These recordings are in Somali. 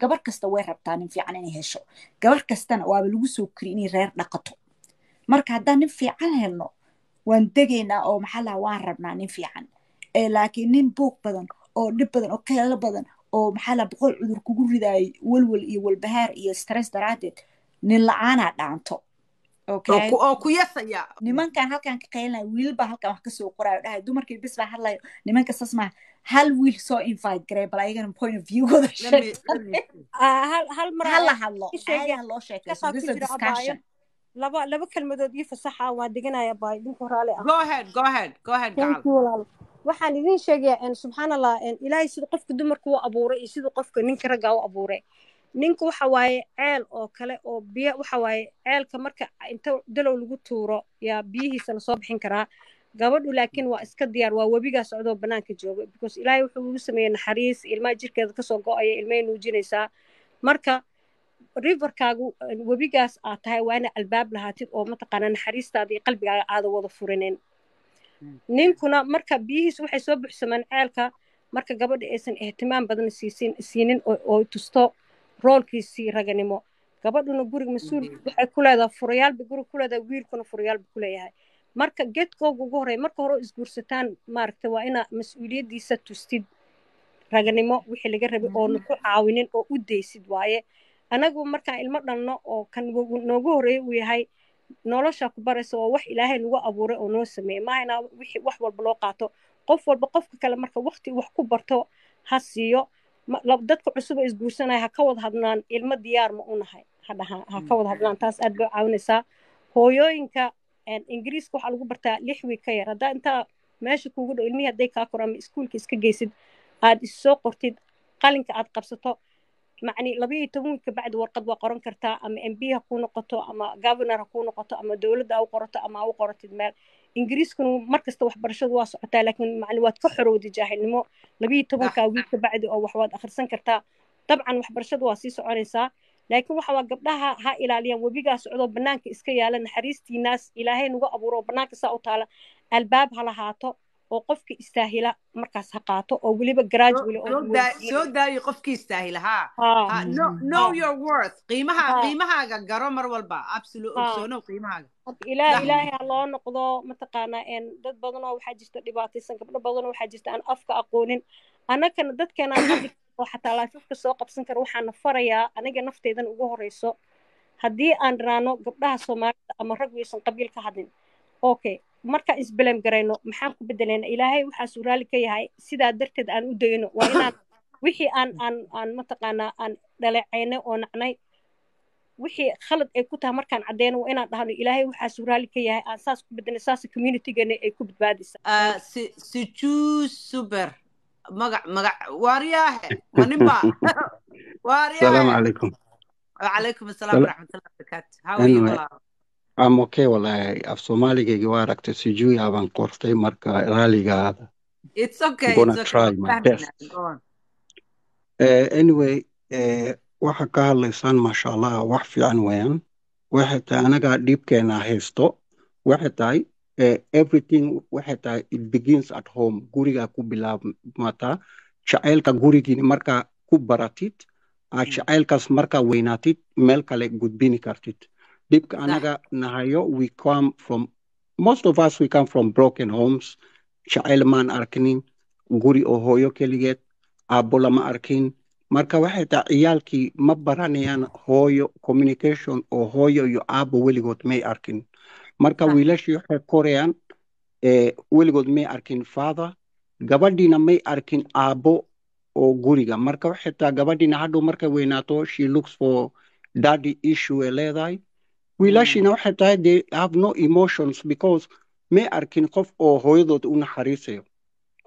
gabar kasta way rabtaa nin fiican inay hesho gabar kastana waaba lagu soo kori inay reer dhaqato marka haddaan nin fiican helno waan degaynaa oo maxaa waan rabnaa nin fiican ee laakiin nin buuq badan oo dhib badan oo keelo badan oo maxaa boqol cudur kugu ridaayo walwal iyo walbahaar iyo stress daraaddeed nin la-aanaa dhaanto oo ku nimankan halkan ka qaylinayo wiilal baa halkan wax kasoo qorayo dhahayo dumarkii bis baa hadlayo nimanka saas maha hal wiil soo invite garey bal ayagana point of viewgooda sheeghala ah, hadlo laba laba kalmadood iyo fasaxa ah waa deganaya baay dhinku raali ah waxaan idiin sheegayaa subxaan ilaahay sida qofka dumarka u abuuray iyo siduu qofka ninka ragga u abuuray ninku waxa waaye ceel oo kale oo biyo waxa waaye ceelka marka inta dalow lagu tuuro yaa biyihiisa lasoo bixin karaa gabadhu laakiin waa iska diyaar waa webigaa socdoo banaanka jooga because ilaahay wuxuu ugu sameeyey naxariis ilmaha jirkeeda kasoo go-aya ilmahay nuujinaysaa marka riverkaagu eh, webigaas aad tahay waa albaab lahaatid oo mataqaanaa naxariistaada qalbigaaga aada wada furinin hmm. ninkuna marka biyihiis waxay soo buxsamaan ceelka marka gabadha aysan ihtimaam badan siisin siinin oo tusto roolkiisii raganimo gabadhuna guriga mas-uul mm-hmm. waxay ku leedahay furayaalba guriga ku leedahay wiilkuna furayaalba ku leeyahay marka geedkooga ugu horreya marka hore oo isguursataan maaragta waa inaa mas-uuliyaddiisa tustid raganimo wixii laga rabay oona mm-hmm. ku caawinin oo u daysid waaye anagu markaan ilmo dhalno oo kan noogu horreeya uu yahay nolosha ku baraysa waa wax ilaahay nagu abuuray oo noo sameeyey maaha inaa ah, wixii wax walba loo qaato qof walba qofka kale marka wakti wax ku barto ha siiyo dadka cusub oo isguursanaya ha ka wada hadnaan ilmo diyaar ma u nahay hadhahaan ha ka wad mm. hadnaan taas aad bay caawinaysaa hooyooyinka ingiriiska waxaa lagu bartaa lix wiig ka yar haddaa intaa meesha kuugu dhow ilmihii hadday kaa kor ama iskuulka iska geysid aad issoo qortid qalinka aad qabsato macni labayo toban wiigka bacdi warqad waa qoran kartaa ama mb ha kuu noqoto ama governor ha kuu noqoto ama dowladda a u qorato ama ha u qorotid meel ingiriiskuna markasta waxbarashadu waa socotaa laakiin macali waad ka xorowda jaahilnimo labayo tobankaa wiil ka bacdi oo wax waad akhrisan kartaa dabcan waxbarashadu waa sii soconaysaa laakiin waxa waa gabdhaha ha ilaaliyaan webigaa socdoo bannaanka iska yaala naxariistiinaas ilaahay nagu abuuro bannaanka saa u taala albaab ha lahaato oo qofka istaahila markaas ha qaato oo weliba gradually soo daayo qofka istaahila ha know your worth qiimaha qiimahaaga garo mar walba absolute ogsoonow qiimahaaga ilaa ilaahay ha loo noqdo mataqaanaa n dad badanoo waxaa jirta dhibaataysan gabdho badanoo waxaa jirta aan afka aqoonin annagana dadkeena oo xataa laafafka soo qabsan kara waxaana farayaa aniga nafteedana ugu horeyso haddii aan raano gabdhaha soomaalida ama rag weysan ka hadlin okay markaan isbelam garayno maxaan ku bedelayna ilaahay waxaasuu raali ka yahay sidaa darteed aan u dayno waa inaan wixii aan aan aan mataqaanaa aan dhaleecaynay oo nacnay wixii khalad ay ku tahay markaan caddeyno waa inaan dhahno ilaahay waxaasuu raali ka yahay aan saas ku bedelnay saasa communitygeena ay ku badbaadaysaa ah, sijuu super magac magac waariyaahe manimba waariyaahe salaamu calaykum wacalaykum asalaam waraxmatullahi wabarakaatu how are you amokee walahi af soomaaligaygii waa aragtay sijuya baan qortay marka raaligaada eh, anyway eh, waxa ka hadlaysaan maasha allah wax fiican weyaan waxay tahay anagaa dhibkeena ah haysto waxay tahay eh, everything waxay tahay it begins at home gurigaa ku bilaabmataa jacaylka gurigiini markaa ku baratid aad ah, hmm. jacaylkaas markaa weynaatid meel kale gudbini kartid dhibka anaga nahayo we come from most of us we come from broken homes jacayl maan arkinin guri oo hooyo keligeed aabo lama arkin marka waxay tahay ciyaalkii ma baranayaan hooyo communication oo hooyo iyo aabbo weligood may arkin marka ah. wiilashii waxay korayaan eh, weligood may arkin father gabadhiina may arkin aabo oo guriga marka waxay tahay gabadhiina hadhow markay weynaato she looks for daddy issue ay leedahay wiilashiina mm. waxay tahay they have no emotions because may arkin qof oo hooyadood u naxariisayo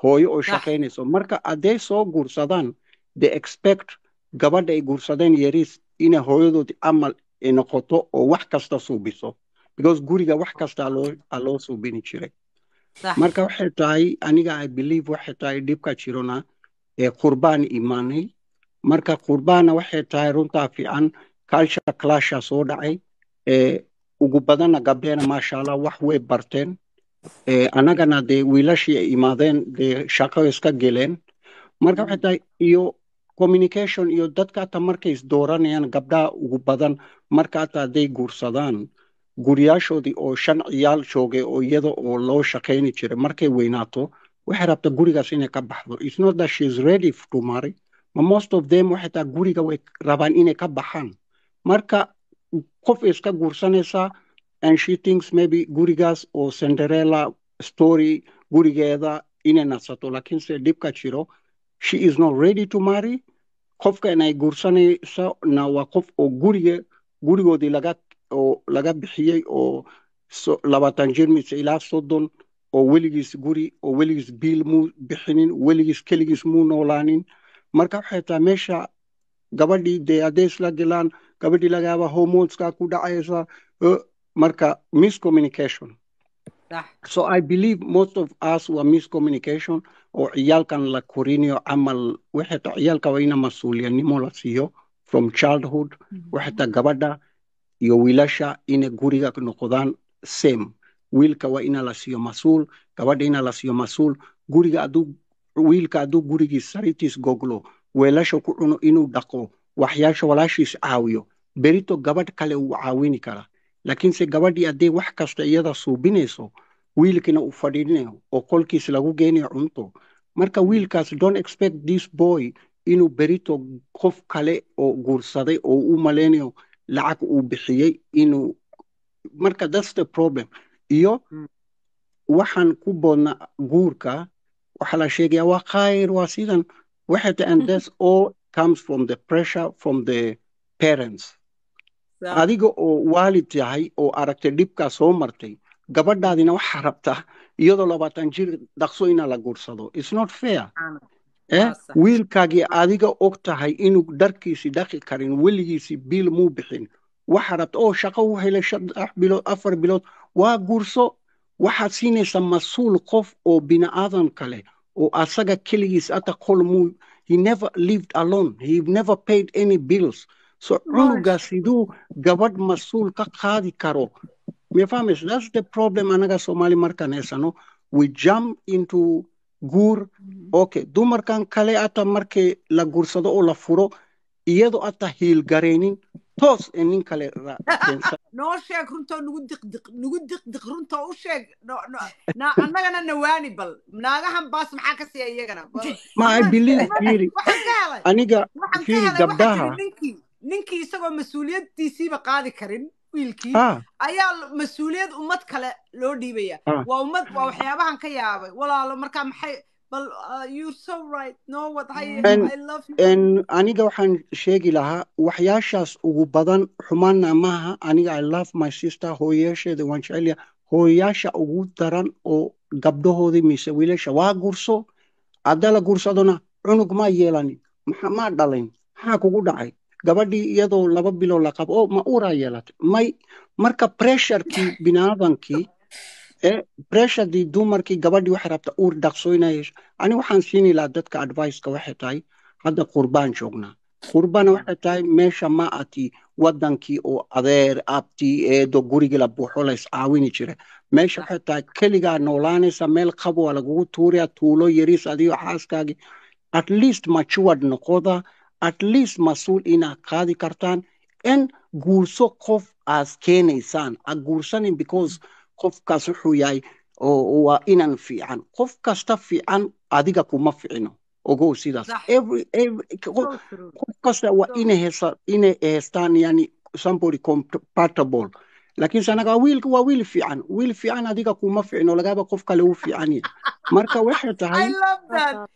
hooyo oo ah. shaqaynayso marka hadday soo guursadaan they expect gabadha ay guursadeen yariis inay hooyadood amal noqoto oo wax kasta suubiso because guriga wax kasta loo suubini jiray ah. marka waxay tahay aniga i believe waxay tahay dhibka jirona ee qurbaan imaanay marka qurbaana waxay tahay runtaa fiican culture clasha soo dhacay Eh, ugu badana gabdheena maasha wax way barteen eh, anagana dee wiilashii ay e imaadeen dee shaqo iska geleen marka waxay tahay iyo communication iyo dadka hata markay isdooranayaan gabdhaha ugu badan marka ata hadday guursadaan guryaashoodii oo shan ciyaal joogay oo iyada oo loo shaqayni jiray markay weynaato waxay rabta gurigaas inay ka baxdo it's that she is ready to marry ma most of them waxay tahay guriga way rabaan inay ka baxaan marka qof iska guursanaysaa and she thinks maybe gurigaas oo cinderella story gurigeeda inay nadsato lakiinse dhibka jiro she is not ready to marry qofka inay guursanayso na waa qof oo guriga gurigoodii laga oo laga bixiyey oo labaatan jir mise ilaa soddon oo weligiis guri oo weligiis biil muu bixinin weligiis keligiis muu noolaanin marka waxay tahay meesha gabadhii dee hadday isla gelaan gabadhii lagaaba homoska ku dhacaysa eh, marka misscommunication ah. so i believe most of us waa misscommunication oo ciyaalkan la korinayo camal waxata ciyaalka ina mas-uuliyadnimo la siiyo from childhood mm-hmm. waxata gabadha iyo wiilasha inay guriga noqdaan same wiilka waa ina la siiyo mas-uul gabadha ina la siiyo mas-uul guriga aduu wiilka aduu gurigii sariirtiis goglo weelasha ku cuno inuu dhaqo waxyaasha walaashiis caawiyo berito gabadh kale uu caawini karaa laakiinse gabadhii haddee wax kasta iyada suubinayso wiilkina u fadhinayo oo qolkiis lagu geynayo cunto marka wiilkaas don't expect this boy inuu berito qof kale oo guursaday oo u maleynayo lacag uu bixiyey inuu marka that's the problem iyo hmm. waxaan ku boodna guurka waxaa la sheegayaa waa khayr waa sidan waxata and that's all comes from the pressure from the parents adiga oo waalid tahay oo aragtay dhibkaa soo martay gabadhaadina waxaa rabta iyadoo labaatan jir dhaqso inaa la guursado isnot fair eh? wiilkaagii adiga og tahay inuu dharkiisii dhaqi karin weligiisii biil muu bixin waxaa rabta oo oh, shaqo u helay saddex bilood afar bilood waa guurso waxaad siinaysaa mas-uul qof oo bini aadan kale oo asaga keligiis ata kol muu he never lived alone he never paid any bills so cunugaas siduu gabadh mas-uul ka qaadi karo mafahmays that's the problem anaga somali markaan haysano we jump into guur mm-hmm. okay dumarkan kale ata markii la guursado oo la furo iyadoo ata hiilgareynin toos ee nin kale ah, ah, noo ah, sheeg runtoo nagu diqdiq nagu diqdiq runtoo u sheeg annagana nawaani bal naagahan baas maxaa ka siiya iyagana maa bilin fiiri aniga fiiri gabdhaha ninkii isagoo mas-uuliyaddiisiiba qaadi karin wiilkii ayaa mas-uuliyad ummad kale loo dhiibaya waa ummad waa waxyaabahan ka yaabay walaalo markaa maxay aniga waxaan sheegi lahaa waxyaashaas ugu badan xumaanna maaha aniga i love my sister hooyayaasheeda waan jecel yahay ugu daran oo gabdhahoodii mise wiilasha waa gurso adala gursadona cunug maa yeelanin maa dhalayn maxaa kugu dhacay gabadhii iyadoo laba biloo la qabo oo ma uraa yeelatay may marka pressurkii binaadankii bressure dii dumarkii gabadhii waxay rabta uur dhaqsooynayso ani waxaan siini lahaa dadka adviceka waxay tahay hadda qurbaan joognaa qurbana hmm. waxay tahay meesha ma ati wadankii oo adeer abtii eedo gurigii la buuxo la caawini jira meesha waxay tahay keligaa noolaanaysa meel qab waa lagugu tuuraya tuulo yariis adiyo xaaskaagii at least majuwad noqoda at least mas-uul inaa qaadi kartaan an guurso qof aas keenaysaan a guursanin because hmm qofkaas wuxuu yahay waa inan fiican qof kasta fiican adiga kuma ficino ogow sidaas qof kasta waa inay heestaan yani somebody compatible lakiinse anaga wiil waa wiil fiican wiil fiican adiga kuma ficino lagaaba qof kale u fiicanya marka waxay tahay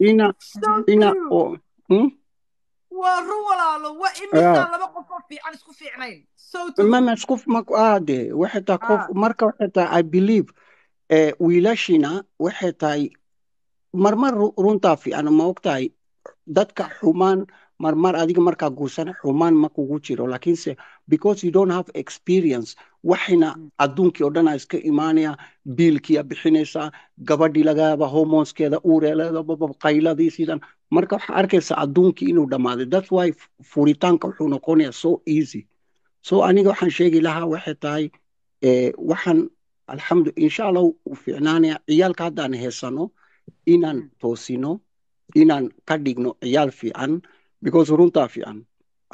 ina ina waa run waa imisaa laba qof oo fiican isku fiicnayn mama isku ade waxay tahay ah. qof marka waxay tahay i believe eh, wiilashina waxay tahay marmar runtaa fiican ma og tahay dadka xumaan marmar adiga markaa guursana xumaan ma kugu jiro laakiinse because you don't have experience waxayna mm. adduunkii oo dhan iska imaanaya biilkiia bixinaysaa gabadhii lagaaba hormonskeeda uureeleedaba qayladii sidan marka waxaa arkaysaa adduunkii inuu dhammaaday thats why furitaanka wuxuu noqonaya so easy so aniga waxaan sheegi lahaa waxay tahay eh, waxaan alxamdu insha allah u fiicnaanaya ciyaalka haddaan heesano inaan mm. toosino inaan ka dhigno ciyaal fiican because runtaa fiican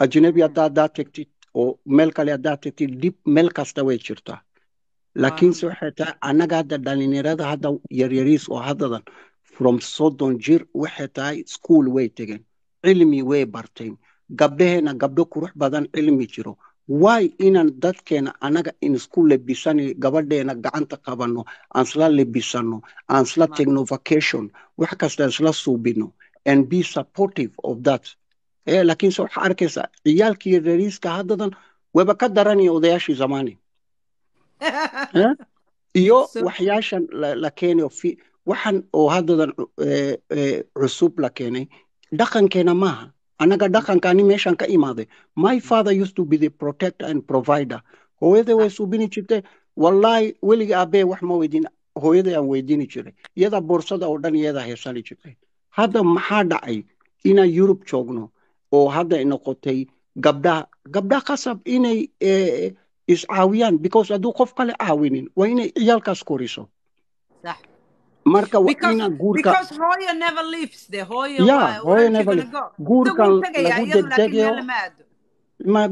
ajnabi mm. haddaa daa tagtid oo meelkale haddaad tagtid dhib meel kasta way jirtaa laakiinse waxay tahay annaga hadda dhalinyarada hadda yaryariis oo haddadan from soddon jir waxay tahay school way tegeen cilmi way barteen gabdhaheena gabdho qurux badan cilmi jiro waay inaan dadkeena anaga inisku lebisan gabadheena gacanta qabanno aan isla lebisanno aan isla tegno wax kasta isla suubino and be supportive of that laakiinse waxaa arkaysaa ciyaalkii rariiska haddadan waba ka daranaya odayaashii zamaani iyo waxyaashan la keenayo waxan oo haddadan cusub la keenay dhaqankeena maaha annaga dhaqanka ani meeshan ka imaaday my father used to be the protector and provider hooyada way subini jirtay wallaahi weliga aabee wax ma weydiin hooyada aan weydiini jiray iyada boorsada oo dhan iyadaa heesali jirtay hadda maxaa dhacay inaan yurub joogno oo hadday noqotay gabdhaha gabdhaha khasab inay eh, iscaawiyaan because hadduu qof kale caawinin waa inay ciyaalkaas koriso marka ina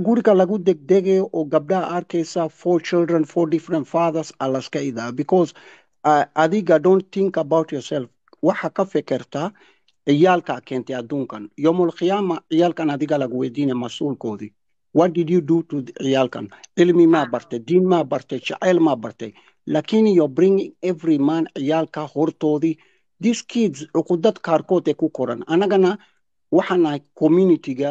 guurka lagu degdegayo oo gabdhaha arkaysa four children four different fathers alaska idaa because uh, adiga don't think about yourself waxa ka fekerta ciyaalkaa keentay adduunkan yowmulqiyaama ciyaalkan adiga lagu weydiina mas-uulkoodii what did you do to ciyaalkan cilmi maa ah. bartay diin maa bartay jacayl maa bartay laakiin yo bringing every man ciyaalka hortoodii this kids cuqudad qaarkood ee ku koran anagana waxaan communityga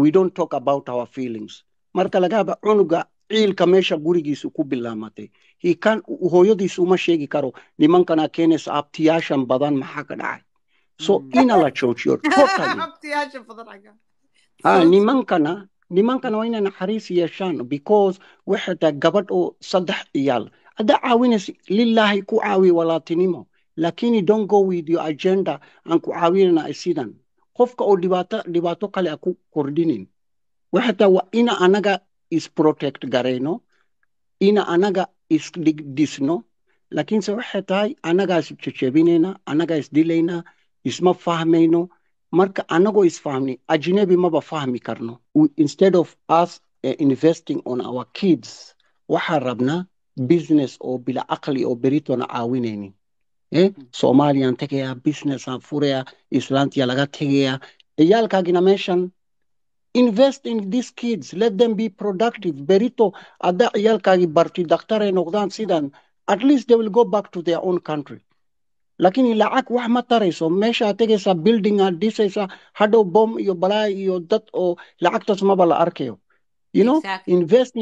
we don't talk about our feelings marka laga cunuga ciilka meesha gurigiisu ku bilaamatay hooyadiis uma sheegi karo nimankanaa keenaysa abtiyaashan badan maxaa ka dhacay So, hmm. inala joojiyo ah, nimankana nimankana waa inay naxariis yeeshaan because waxataa gabadh oo saddex iyaal haddaa caawinaysa lilaahi ku caawiya walaatinimo laakiin don't go with your agenda aan ku caawinayna sidan qofka oo dhibaato kale a ku kordhinin waxataa waa ina anaga isprotect garayno ina anaga isdhisno laakiinse waxay tahay anagaas jejebinaynaa anagaas dilaynaa isma fahmayno marka anagoo isfahmnin ajnabi maba fahmi karno instead of us eh, investing on our kids waxaan rabnaa business oo bila aqli oo beritona caawinaynin eh? Mm-hmm. somaliyan tegayaa businessan furaya islaantiya laga tegayaa ciyaalkaagina meeshan invest in these kids let them be productive berito haddaa ciyaalkaagii barti daktaray noqdaan sidan at least they will go back to their own country laakiin lacag wax ma tarayso meeshaad tegaysaa building aad dhisaysaa hadhow bom iyo balaayo iyo dad oo lacagtaas maba la arkayo you know exactly. invest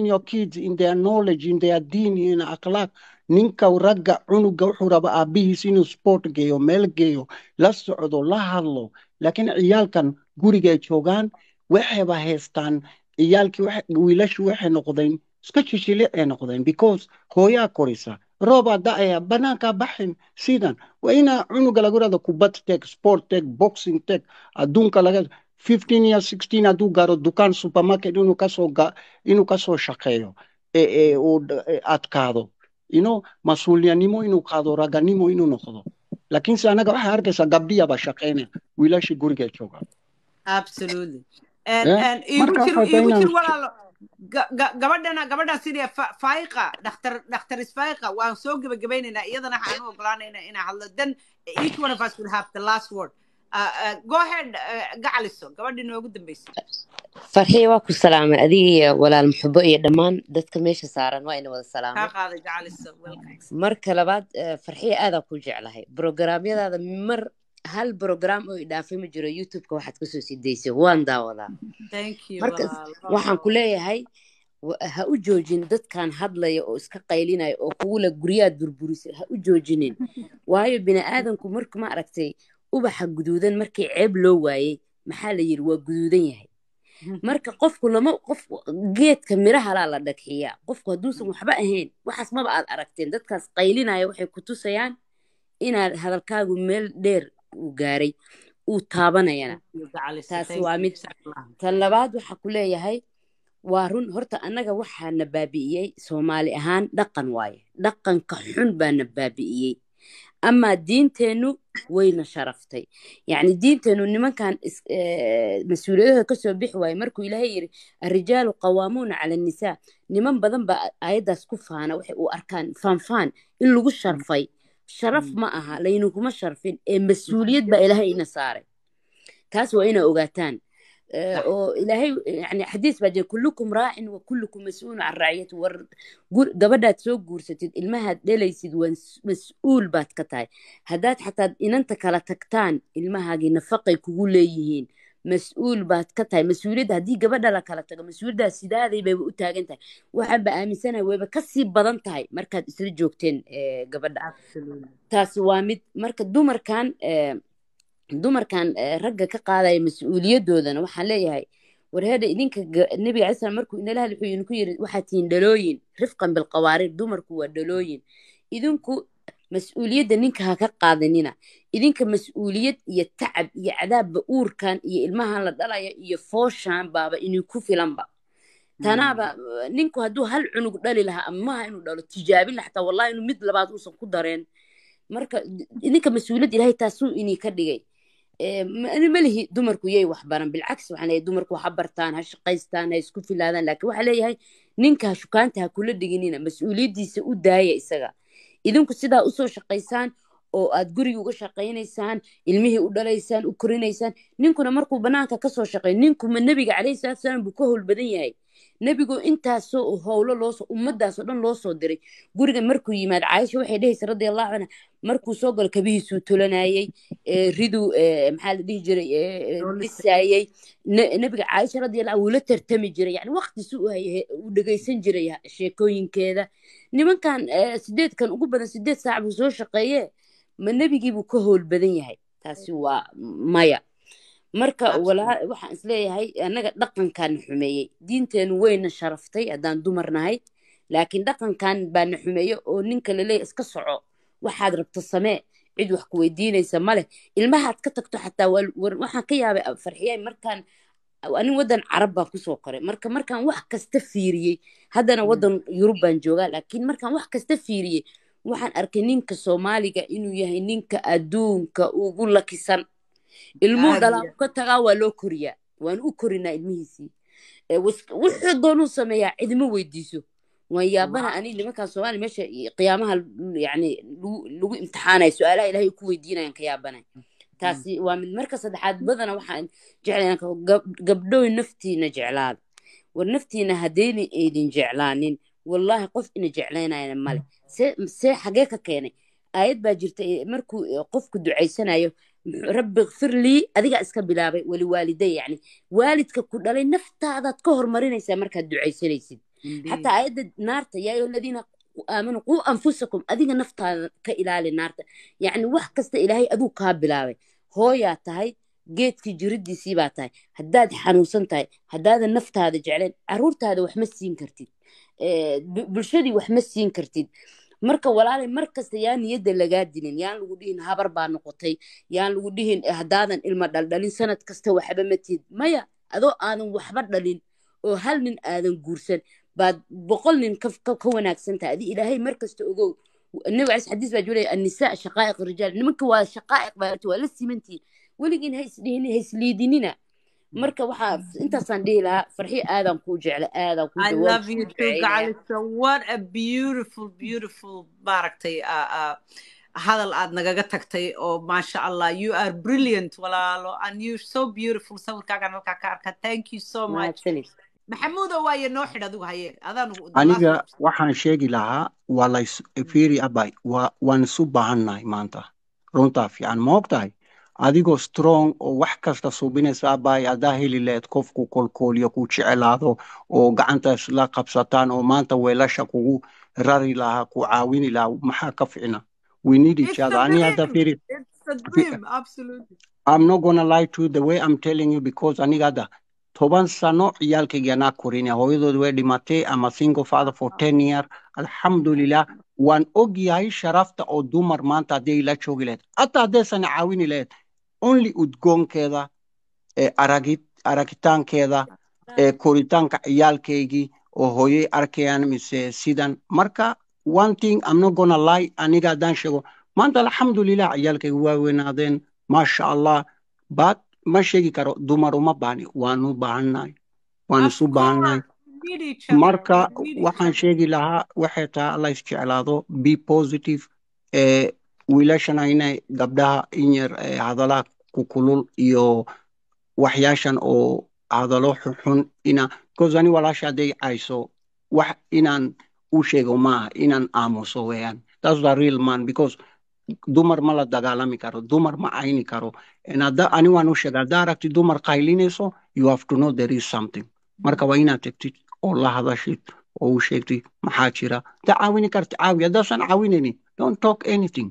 ninka ragga cunuga wuxuu raba aabihiis inuu sport geeyo meel geeyo la socdo la hadlo laakiin ciyaalkan gurigay joogaan waxayba haystaan ciyaalkii wiilashii waxay noqdeen iska shishilic ay noqdeen because hooyaa korisa rooba da-aya eh, banaankaa baxin sidan waa inaa cunuga lagu irahdo kubad teg sport teg boxing teg adduunka laga fifteen year sixteen hadduu gaaro dukaan supermarket inuu kasoo inuu kasoo shaqeeyo uu eh, eh, adkaado ino mas-uulyanimo inuu qaado raganimo inuu noqdo laakiinse anaga waxaa arkaysa gabdhiya baa shaqaynaya wiilashii guriga jooga gabadhana gabadhaa sidee faiqa dhaktar dhakhtaris faiqa waan soo gebagabaynaynaa iyadana waxaan u ogolaanayna inaan hadlo then each one of us will have the last word uh, uh, uh, farxii waa ku salaamay adiga iyo walaal muxubo iyo dhammaan dadka meesha saaran waa ina wada salaamay marka labaad farxii aadaa ku jeclahay programyadaada mar hal brogram oo idhaafay ma jiro youtubeka waxaad kasoo sidaysay waan daawadaa markas waxaan ku leeyahay ha u joojin dadkan hadlaya oo iska qaylinaya oo kugula guryaad burburisa ha u joojinin waayo bini aadanku marka ma aragtay ubaxa guduudan markii ceeb loo waayey maxaa la yidhi waa guduudan yahay hmm. marka qofku lama qof geedka mirahalaa la dhagxiyaa qofku hadduusan hmm. waxba ahayn waxaas maba aad aragteen dadkaas qaylinaya waxay ku tusayaan inaad hadalkaagu meel dheer uu gaaray uu taabanayana taas waa mid tan labaad waxa ku leeyahay waa run horta annaga waxaa na baabi'iyey soomaali ahaan dhaqan waaye dhaqanka xun baa na baabi'iyey ama diinteennu wayna sharaftay yacni diinteennu nimankan mas-uuliyadahooda kasoo bixi waaye markuu ilaahay yidhi arijaalu qawaamuuna cala annisaa niman badan baa aayaddaas ku faana waxay u arkaan faanfaan in lagu sharfay sharaf mm. ma aha layninkuma sharfin ee mm. mas-uuliyad baa ilaahay ina saaray taas waa inaa ogaataan ah. oo ilaahay yani xadiis baa jira kullukum raacin wa kullukum mas-uulun can raaciyati war gabadhaad soo guursatid ilmahaad dhelaysid waa mas-uul baad ka tahay haddaad xataad inanta kala tagtaan ilmahaagii nafaqay kugu leeyihiin mas-uul baad ka tahay mas-uuliyadda haddii gabadha la kala tago mas-uuliyaddaas sidaaday bayba u taagan tahay waxaanba aaminsanahay wayba kasii badan tahay markaad isla joogteen eh, gabadha taas waa mid marka dumarkan eh, dumarkan eh, ragga ka qaadaya mas-uuliyadoodana waxaan leeyahay warheeda idinka nebiga calai salam markuu inala hadli wuxuu idinku yiri waxaad tihiin dhalooyin rifqan bilqawaarir dumarku waa dhalooyin idinku mas-uuliyadda ninka ha ka qaadanina idinka mas-uuliyad iyo tacab iyo cadaabba uurkan iyo ilmahan la dhalaya iyo fooshan baaba idinku filanba tanaaba mm. ninku hadduu hal cunug dhali lahaa amaha inuu dhalo tijaabin xataa wallahi inuu mid labaad uusan ku dareen marka idinka mas-uuliyad ilahay taasuu ininka dhigay malihi dumarku yay wax baran waxaan leeyahay dumarku wax bartaan ha shaqaystaan ha isku filaadaan laakiin waxaa leeyahay ninka ha shukaanta ha kula dhiginina mas-uuliyaddiisa u daaya isaga idinku sidaa usoo shaqaysaan oo aad guriga uga shaqaynaysaan ilmihii u dhalaysaan u korinaysaan ninkuna markuu banaanka kasoo shaqeey ninkuma nebiga caleyhi salatu salaam buu ka howl badan yahay nebigo intaasoo howlo looso ummaddaasoo dhan loosoo diray guriga markuu yimaad caaisha waxay dhehaysa radiallahu canha markuu soo galo kabihiisuu tulanayey riduu maxaa la dhihi jiray dhisaayey nebiga caaisha radiallah wuu la tartami jiray yani waqtisu uu dhegeysan jiray sheekooyinkeeda nimankan sideedkan ugu badan sideed saac buu soo shaqeeye ma nebigiibuu ka howl badan yahay taasi waa maya marka waxaan isleeyahay annaga dhaqankaana xumeeyey diinteenu wayna sharaftay haddaan dumarnahay nahay laakiin dhaqankan baana xumeeye oo ninka laleeya iska soco waxaad rabto samee cid wax ku weydiinaysa maleh ilmahaad ka tagto xataa waxaan ka yaabay ah, farxiyay markaan ah, anin waddan carab baan kusoo qoray marka markaan wax kasta fiiriyey haddana hmm. waddan yurub baan joogaa laakiin markaan wax kasta fiiriyey waxaan arkay ninka soomaaliga inuu yahay ninka adduunka ugu lakisan ilmuhu dhalaan ka tagaa waa loo koriyaa waan u korinaa ilmihiisii e, wuxuu doonuu sameeyaa cidima weydiiso waan yaabana ani nimankan soomaaliya meesha qiyaamaha yani lagu imtixaanaya su-aalaha ilahay ku weydiinayan ka yaabanay taasi waa mid marka saddexaad badana waxaan jeclaynaa gabdhoy naftiina jeclaada war naftiina haddayna aydin jeclaanin wallaahi qof ina jeclaynayana male mm. see see xagee ka keenay aayad baa jirta markuu e, qofku ducaysanayo rabbi kfir lii adigaa iska bilaabay waliwaaliday yani waalidka ku dhalay naftaadaad ka hormarinaysaa markaad ducaysanaysid xataa aayadda naarta yaa ayuha aamanu quu anfusakum adiga naftaada ka ilaali naarta yacni wax kasta ilaahay aduu kaa bilaabay hooyaa tahay geedkii jiriddiisii baa tahay haddaad xanuunsan tahay haddaadan naftaada jeclayn caruurtaada wax siin kartid bulshadii wax ma siin kartid marka walaalay markasta yaa niyadda lagaa dilin yaan lagu dhihin habar baa noqotay yaan lagu dhihin haddaadan ilma dhaldhalin sanad kasta waxba matihid maya adoo aadan waxba dhalin oo hal nin aadan guursan baad boqol nin ka wanaagsantaha adi ilaahay markasta ogow nabi cali xadiis baa julaya annisaa shaqaa'iq rijaal nimanka waa shaqaa'iq baa waa la simantihin weligiin ha isdhihin ha isliidinina Mm. marka waxaa intaasaan dhihi lahaa farxi aadaan kuu jecla aadaan kuu maaragtay uh, uh, hadal aad nagaga tagtay oo oh, maasha allah you are brilliant walaalo and you so beautiful sawirkaagan halkaa ka arka thank you so much maxamuudo waaye noo xidh adigu haye aniga waxaan sheegi lahaa waa lafiiri mm. abay waan isu baahannahay maanta runtaa fiican ma og adigoo strong oo wax kasta suubinaysa abaya haddaa heli lahayd ku kolkooliyo ku jecelaado oo gacantaas la qabsataan oo maanta weelasha kugu rari lahaa ku caawini lahaa maxaa ka ficna I'm not gonna lie to the way I'm telling you because aniga hadda toban sano ciyaalkayga anaa korinaya hooyadood way dhimatay ama single father for ten year alxamdulilah waan og yahay sharafta oo dumar maanta hadday ila joogi lahayd hataa haddaysan caawini lahayd only udgoonkeeda aragitaankeeda koritaanka ciyaalkaygii oo hooyey arkayaan mise sidan marka one thing i'm not gonna lie aniga haddaan sheego maanta alxamdulilah ciyaalkayga waa weynaadeen maasha allah baad ma sheegi karo dumar uma baani waanu baahannahay waan isu baahannahay marka waxaan sheegi lahaa waxay tahay alla isjeclaado be positive wiilashana inay gabdhaha in yar hadalaha kukulul iyo waxyaashan oo hadalo xunxun ina bcause ani walaasha hadday cayso wax inaan u sheego maaha inaan aamuso weeyaan that's the real man because dumar ma la dagaalami karo dumar ma cayni karo ani waan u sheega haddaa aragtid dumar qaylinayso you have to know there is something marka waa inaad tegtid oo la hadashid oo u sheegtid maxaa jira haddaa caawini karta caawi haddaasan caawinaynin don't talk anything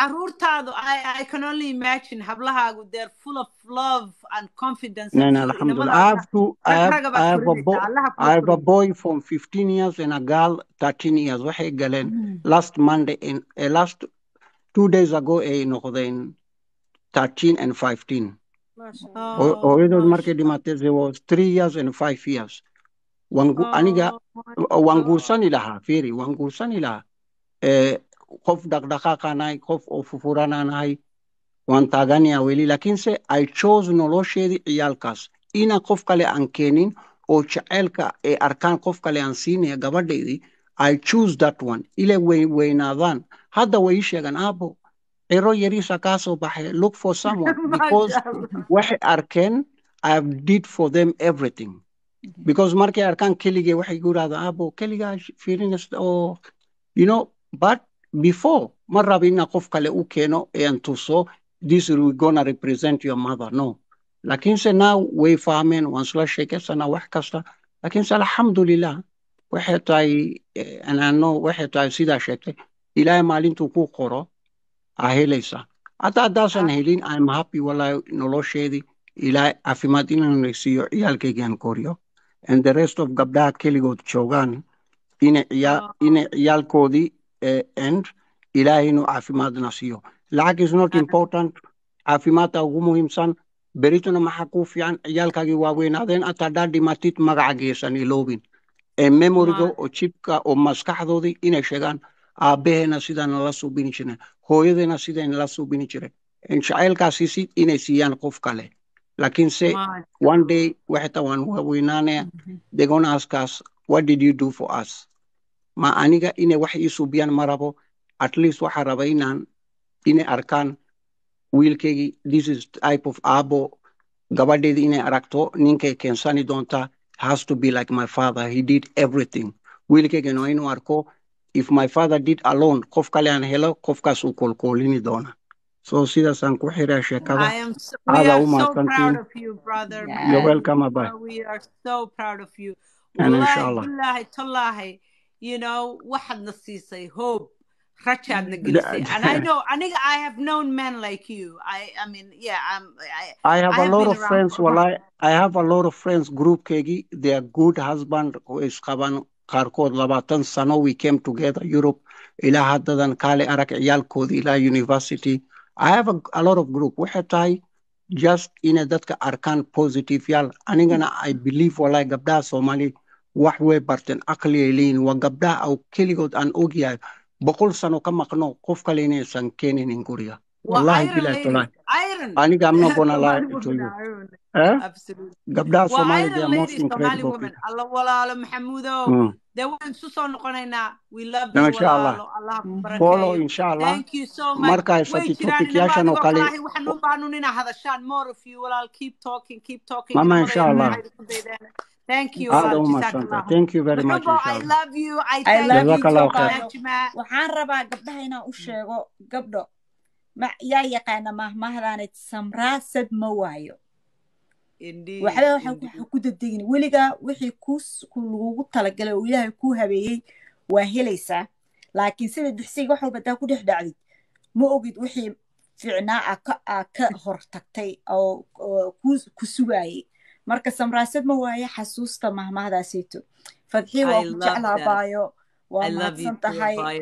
caruurtaadu I, I can only imagine hablahaagu they're full of love and confidence I a boy from years and a years waxay galeen mm. Eh, last two days ago eh, ay noqdeen and 15 hooyadood markay dhimatay they and five years aniga oh, waan lahaa firi waan lahaa eh, qof dhaqdhaqaaq ahay qof oo fufuraan ahay waan taaganayaa weli laakiinse i chose nolosheedii ciyaalkaas ina qof kale aan keenin oo jaceylka ay arkaan qof kale aan siinaya gabadhaydii i choose that one ila weynaadaan hadda way ii sheegaan aabo ciro yariisa kaa soo baxay look for someone because waxay arkeen i did for them everything because markay arkaan keligee waxay ku irahdaa aabo keligaa fiirinaysa oo you know but before ma rabin ina qof kale u keeno e and to so this we gonna represent your mother no laakiinse now way fahmeen waan isla sheekaysanaa wax kasta laakiinse alxamdulilah waxay tahay e, anaano waxay tahay sidaa sheegtay ilaahay maalintuu ku qoro aa helaysaa hadda haddaasan helin im happy walahi nolosheedii ilaahay caafimaad inaan siiyo ciyaalkaygaan koriyo and the rest of gabdhaha keligood joogaan inay ciyaalkoodii ah. Eh, and ilaahay inuu caafimaadna siiyo lacag is not important caafimaadtaa ugu muhiimsan berituna maxaa kuu fiican ciyaalkaagii waaweynaadeen atadaa dhimatid magacaageesan iloobin ee eh, memoriga oo jibka oo maskaxdoodii inay sheegaan aabaheena sidaan nala suubini jireen hooyadeena siday nala suubini jireen jacaylkaasisid inay siiyaan qof kale laakiinse one day waxay tabaan waaweynaanaya mhm. degonaaskaas what did you do for us ma aniga inay wax ii suubiyaan ma rabo at least waxaa raba inaan inay arkaan wiilkaygii this is type of abo gabadheedii inay aragto ninkay keensani doontaa has to be like my father he did everything wiilkaygana waa inuu arko if my father did alone qof kale aan helo qofkaas uu koolkoolini doona so sidaasaan ku xiraa sheekada aada u mahadsantiin welcome abay And inshallah you know waxaadna siisay hope rajaadna mm. gelisay and i know aniga have known men like you i have a lot of friends well I, I have a lot of friends groupkeygii they are good husband isqaban qaarkood labaatan sano we came together europe ilaa haddadan kaale arag ciyaalkoodi ilaa university i have a, a lot of group waxay tahay just inay dadka arkaan positive yaal anigana i believe walahi gabdhaha soomaali wax way barteen caqligay leeyihin waa gabdhaha aw keligood aan ogyahay boqol sano ka maqno qof kale inaysan keenaynin guriga wallahi gabdhaha soomaalida maxamuudo dee waan isu soo noqonaynaa insha allah marka haysati oo kale waxaan u baanun inaa hadashaan more of you walaal keep talking keep talking mama insha allah thank you thank you very much i love you i thank you waxaan rabaa gabdhaha inaan u sheego gabdho yaa yaqaana mahmahdaanad samraasad ma waayo waxba waxaa ku dadegin weligaa wixii ku lagugu talagalay oo ilaahay kuu habeeyey waa helaysaa laakiin sida dixsiga wax walba daa ku dhex dhacdid ma ogid wixii fiicnaa a ka hortagtay oo ku sugaayay marka samraasad ma waaya xasuusta mahmahdaaseyto fadxii waa ku jeclaabaayo waa mahadsan tahay